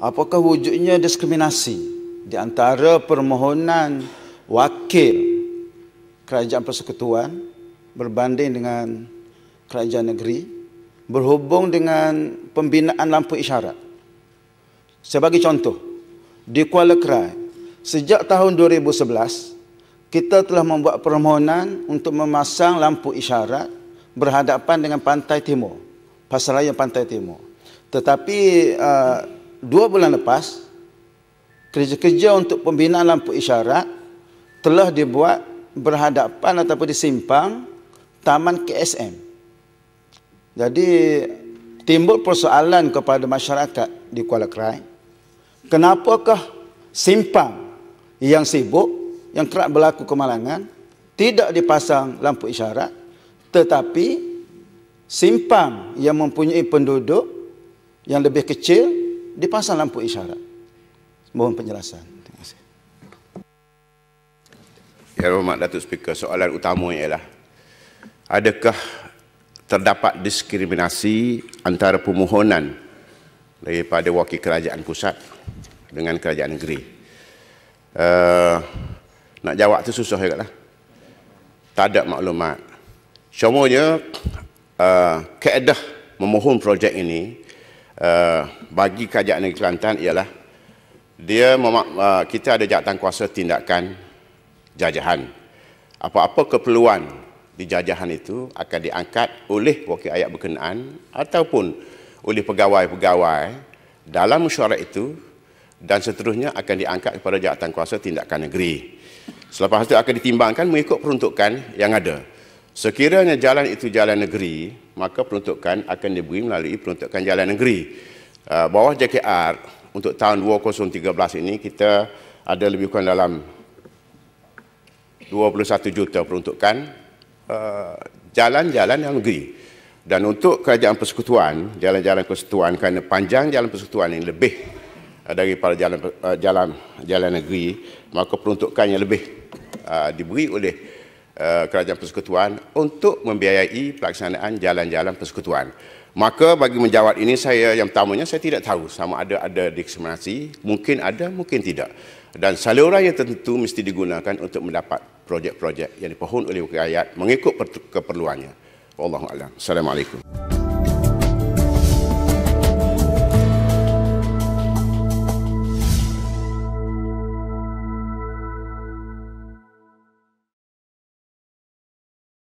apakah wujudnya diskriminasi di antara permohonan wakil kerajaan persekutuan berbanding dengan kerajaan negeri berhubung dengan pembinaan lampu isyarat. Sebagai contoh, di Kuala Krai, sejak tahun 2011, kita telah membuat permohonan untuk memasang lampu isyarat berhadapan dengan pantai timur, pasaraya pantai timur. Tetapi uh, dua bulan lepas kerja-kerja untuk pembinaan lampu isyarat telah dibuat berhadapan ataupun di simpang Taman KSM. Jadi timbul persoalan kepada masyarakat di Kuala Krai. Kenapakah simpang yang sibuk yang kerap berlaku kemalangan tidak dipasang lampu isyarat tetapi simpang yang mempunyai penduduk yang lebih kecil dipasang lampu isyarat. Mohon penjelasan. Terima kasih. Ya Rahmat Datuk Speaker, soalan utama ialah adakah terdapat diskriminasi antara permohonan daripada wakil kerajaan pusat dengan kerajaan negeri? Uh, nak jawab tu susah juga lah. Tak ada maklumat. Cumanya uh, eh, keedah memohon projek ini Eh, bagi kerajaan negeri Kelantan ialah dia uh, kita ada jabatan kuasa tindakan jajahan. Apa-apa keperluan di jajahan itu akan diangkat oleh wakil ayat berkenaan ataupun oleh pegawai-pegawai dalam mesyuarat itu dan seterusnya akan diangkat kepada jabatan kuasa tindakan negeri. Selepas itu akan ditimbangkan mengikut peruntukan yang ada. Sekiranya jalan itu jalan negeri, maka peruntukan akan diberi melalui peruntukan jalan negeri. Ah, bawah JKR untuk tahun 2013 ini kita ada lebih kurang dalam 21 juta peruntukan ah, jalan-jalan yang negeri. Dan untuk kerajaan persekutuan, jalan-jalan persekutuan kerana panjang jalan persekutuan ini lebih ah, daripada jalan jalan negeri, maka peruntukannya lebih diberi oleh Eh, kerajaan persekutuan untuk membiayai pelaksanaan jalan-jalan persekutuan. Maka bagi menjawab ini saya yang pertamanya saya tidak tahu sama ada ada diskriminasi, mungkin ada, mungkin tidak. Dan saluran yang tentu mesti digunakan untuk mendapat projek-projek yang dipohon oleh rakyat mengikut keperluannya. Wallahu a'lam. Assalamualaikum.